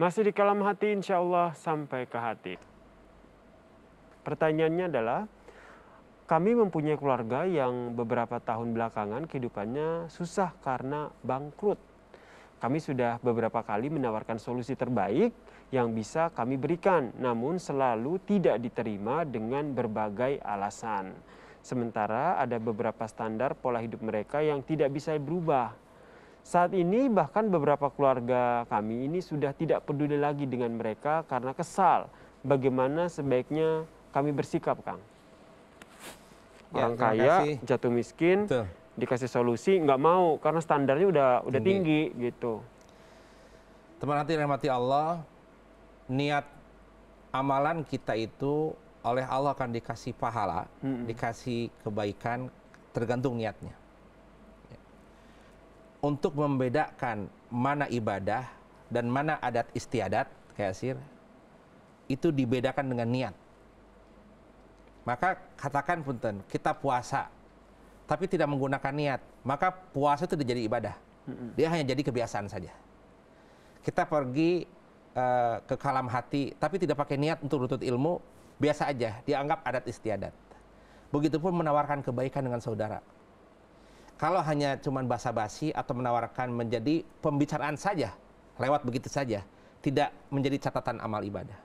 Masih di kalam hati insya Allah sampai ke hati. Pertanyaannya adalah, kami mempunyai keluarga yang beberapa tahun belakangan kehidupannya susah karena bangkrut. Kami sudah beberapa kali menawarkan solusi terbaik yang bisa kami berikan, namun selalu tidak diterima dengan berbagai alasan. Sementara ada beberapa standar pola hidup mereka yang tidak bisa berubah saat ini bahkan beberapa keluarga kami ini sudah tidak peduli lagi dengan mereka karena kesal bagaimana sebaiknya kami bersikap, Kang. Ya, Orang ya, kaya jatuh miskin, Betul. dikasih solusi nggak mau karena standarnya udah udah tinggi, tinggi gitu. Teman hati rahmati Allah, niat amalan kita itu oleh Allah akan dikasih pahala, hmm. dikasih kebaikan tergantung niatnya untuk membedakan mana ibadah dan mana adat istiadat kayak itu dibedakan dengan niat. Maka katakan punten, kita puasa tapi tidak menggunakan niat, maka puasa itu tidak jadi ibadah. Dia hanya jadi kebiasaan saja. Kita pergi uh, ke kalam hati tapi tidak pakai niat untuk lutut ilmu, biasa aja, dianggap adat istiadat. Begitupun menawarkan kebaikan dengan saudara kalau hanya cuman basa-basi atau menawarkan menjadi pembicaraan saja, lewat begitu saja, tidak menjadi catatan amal ibadah.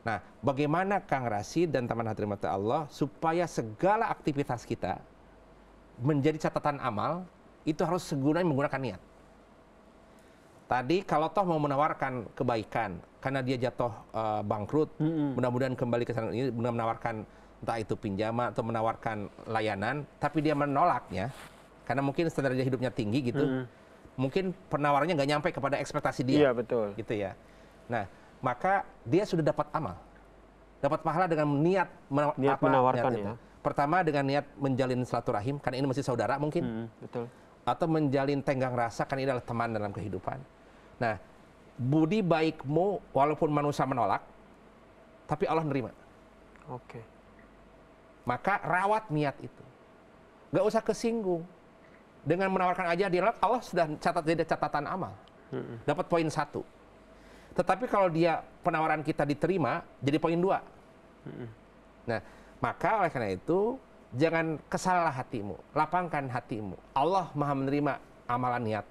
Nah, bagaimana Kang Rasi dan teman mata Allah supaya segala aktivitas kita menjadi catatan amal itu harus segunanya menggunakan niat. Tadi kalau toh mau menawarkan kebaikan karena dia jatuh uh, bangkrut, mm -hmm. mudah-mudahan kembali ke sana ini menawarkan entah itu pinjaman atau menawarkan layanan, tapi dia menolaknya karena mungkin standar hidupnya tinggi gitu, hmm. mungkin penawarannya nggak nyampe kepada ekspektasi dia. Iya betul. Gitu ya. Nah maka dia sudah dapat amal, dapat pahala dengan niat, mena niat apa, menawarkan niat ya. Pertama dengan niat menjalin silaturahim karena ini masih saudara mungkin. Hmm, betul. Atau menjalin tenggang rasa karena ini adalah teman dalam kehidupan. Nah budi baikmu walaupun manusia menolak, tapi Allah nerima. Oke. Okay. Maka rawat niat itu. Gak usah kesinggung. Dengan menawarkan aja di dia Allah sudah catat jadi catatan amal. Hmm. Dapat poin satu. Tetapi kalau dia penawaran kita diterima, jadi poin dua. Hmm. Nah, maka oleh karena itu, jangan kesalah hatimu. Lapangkan hatimu. Allah maha menerima amalan niat.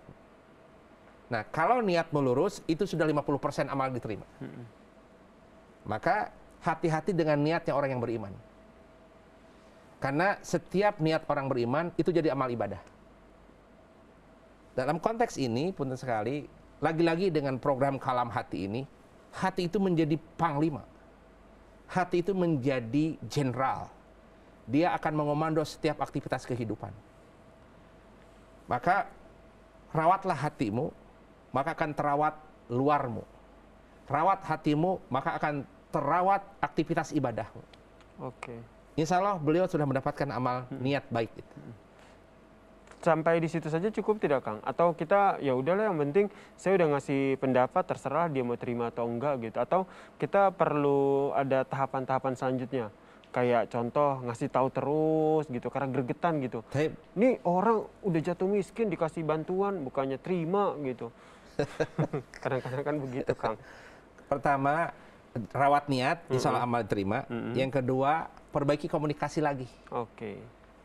Nah, kalau niat melurus itu sudah 50% amal diterima. Hmm. Maka hati-hati dengan niatnya orang yang beriman. Karena setiap niat orang beriman itu jadi amal ibadah. Dalam konteks ini, pun sekali, lagi-lagi dengan program kalam hati ini, hati itu menjadi panglima. Hati itu menjadi jenderal. Dia akan mengomando setiap aktivitas kehidupan. Maka rawatlah hatimu, maka akan terawat luarmu. Rawat hatimu, maka akan terawat aktivitas ibadahmu. Oke. Okay. Insya Allah beliau sudah mendapatkan amal hmm. niat baik itu. Sampai di situ saja cukup tidak Kang? Atau kita ya udahlah yang penting saya udah ngasih pendapat terserah dia mau terima atau enggak gitu. Atau kita perlu ada tahapan-tahapan selanjutnya kayak contoh ngasih tahu terus gitu karena gregetan gitu. ini orang udah jatuh miskin dikasih bantuan bukannya terima gitu. Kadang-kadang kan begitu Kang. Pertama rawat niat, insya Allah amal terima. Mm -hmm. Yang kedua perbaiki komunikasi lagi. Oke. Okay.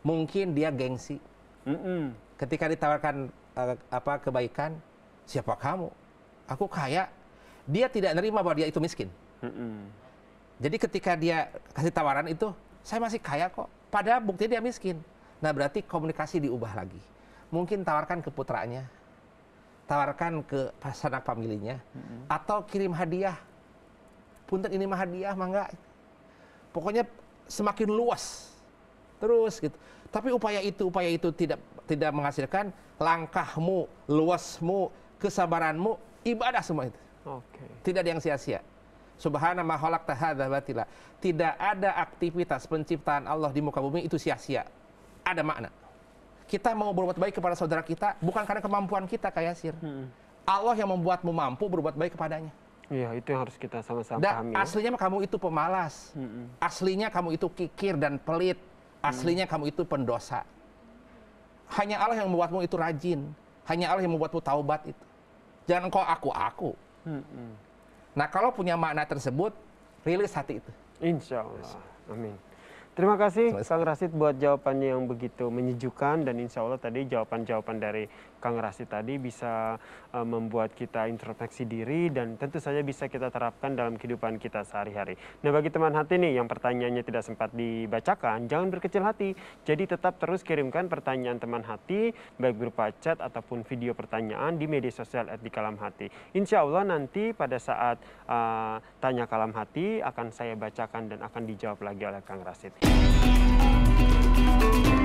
Mungkin dia gengsi. Mm -mm. Ketika ditawarkan uh, apa kebaikan, siapa kamu? Aku kaya. Dia tidak nerima bahwa dia itu miskin. Mm -mm. Jadi ketika dia kasih tawaran itu, saya masih kaya kok. Padahal buktinya dia miskin. Nah berarti komunikasi diubah lagi. Mungkin tawarkan ke putranya, tawarkan ke sanak familinya, mm -mm. atau kirim hadiah. Punten ini mah hadiah, mangga. Pokoknya semakin luas terus gitu. Tapi upaya itu upaya itu tidak tidak menghasilkan langkahmu, luasmu, kesabaranmu, ibadah semua itu. Okay. Tidak ada yang sia-sia. Subhana ma batila. Tidak ada aktivitas penciptaan Allah di muka bumi itu sia-sia. Ada makna. Kita mau berbuat baik kepada saudara kita bukan karena kemampuan kita kayak sir. Hmm. Allah yang membuatmu mampu berbuat baik kepadanya. Iya, itu yang harus kita sama-sama pahami. -sama ya. aslinya kamu itu pemalas. Mm -mm. Aslinya kamu itu kikir dan pelit. Aslinya mm. kamu itu pendosa. Hanya Allah yang membuatmu itu rajin. Hanya Allah yang membuatmu taubat itu. Jangan kau aku-aku. Nah, kalau punya makna tersebut, rilis hati itu. Insya Allah. Amin. Terima kasih Selesai. Kang Rasid buat jawabannya yang begitu menyejukkan dan insya Allah tadi jawaban-jawaban dari Kang Rasid tadi bisa uh, membuat kita introspeksi diri dan tentu saja bisa kita terapkan dalam kehidupan kita sehari-hari. Nah bagi teman hati nih yang pertanyaannya tidak sempat dibacakan, jangan berkecil hati. Jadi tetap terus kirimkan pertanyaan teman hati baik berupa chat ataupun video pertanyaan di media sosial at di kalam hati. Insya Allah nanti pada saat uh, tanya kalam hati akan saya bacakan dan akan dijawab lagi oleh Kang Rasid. thank you